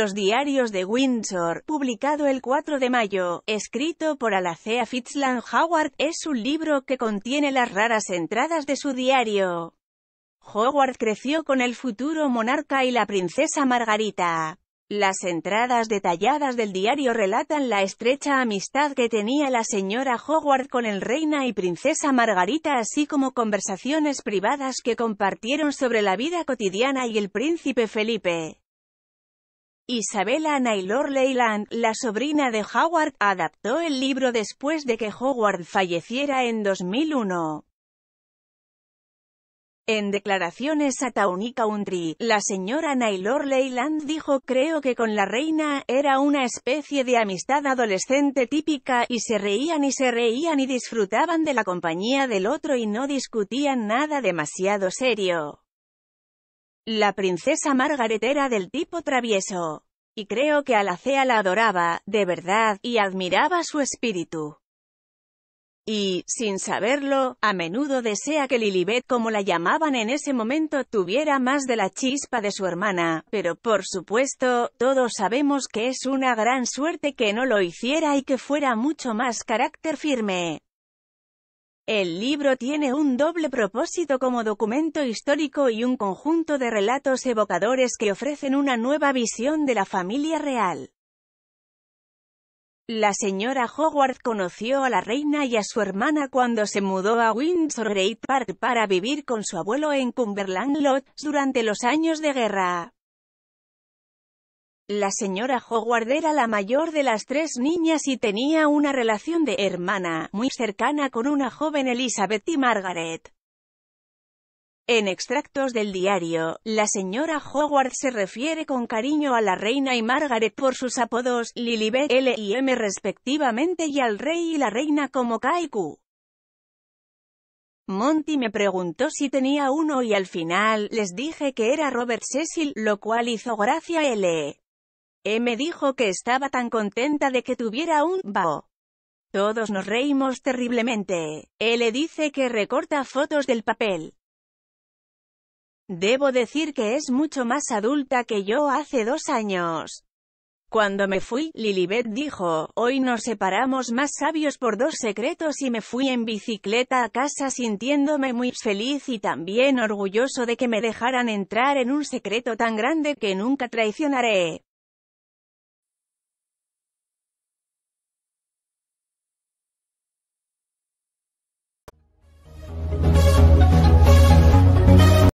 Los diarios de Windsor, publicado el 4 de mayo, escrito por Alacea Fitzland Howard, es un libro que contiene las raras entradas de su diario. Howard creció con el futuro monarca y la princesa Margarita. Las entradas detalladas del diario relatan la estrecha amistad que tenía la señora Howard con el reina y princesa Margarita así como conversaciones privadas que compartieron sobre la vida cotidiana y el príncipe Felipe. Isabella Naylor Leyland, la sobrina de Howard, adaptó el libro después de que Howard falleciera en 2001. En declaraciones a Taunica Country, la señora Naylor Leyland dijo creo que con la reina, era una especie de amistad adolescente típica, y se reían y se reían y disfrutaban de la compañía del otro y no discutían nada demasiado serio. La princesa Margaret era del tipo travieso. Y creo que Alacea la adoraba, de verdad, y admiraba su espíritu. Y, sin saberlo, a menudo desea que Lilibet, como la llamaban en ese momento, tuviera más de la chispa de su hermana, pero por supuesto, todos sabemos que es una gran suerte que no lo hiciera y que fuera mucho más carácter firme. El libro tiene un doble propósito como documento histórico y un conjunto de relatos evocadores que ofrecen una nueva visión de la familia real. La señora Howard conoció a la reina y a su hermana cuando se mudó a Windsor Great Park para vivir con su abuelo en Cumberland Lodge durante los años de guerra. La señora Howard era la mayor de las tres niñas y tenía una relación de hermana muy cercana con una joven Elizabeth y Margaret. En extractos del diario, la señora Howard se refiere con cariño a la reina y Margaret por sus apodos, Lilibet L y M respectivamente y al rey y la reina como Kaiku. Monty me preguntó si tenía uno y al final, les dije que era Robert Cecil, lo cual hizo gracia L. E me dijo que estaba tan contenta de que tuviera un bao. Todos nos reímos terriblemente. Él le dice que recorta fotos del papel. Debo decir que es mucho más adulta que yo hace dos años. Cuando me fui, Lilibet dijo, hoy nos separamos más sabios por dos secretos y me fui en bicicleta a casa sintiéndome muy feliz y también orgulloso de que me dejaran entrar en un secreto tan grande que nunca traicionaré.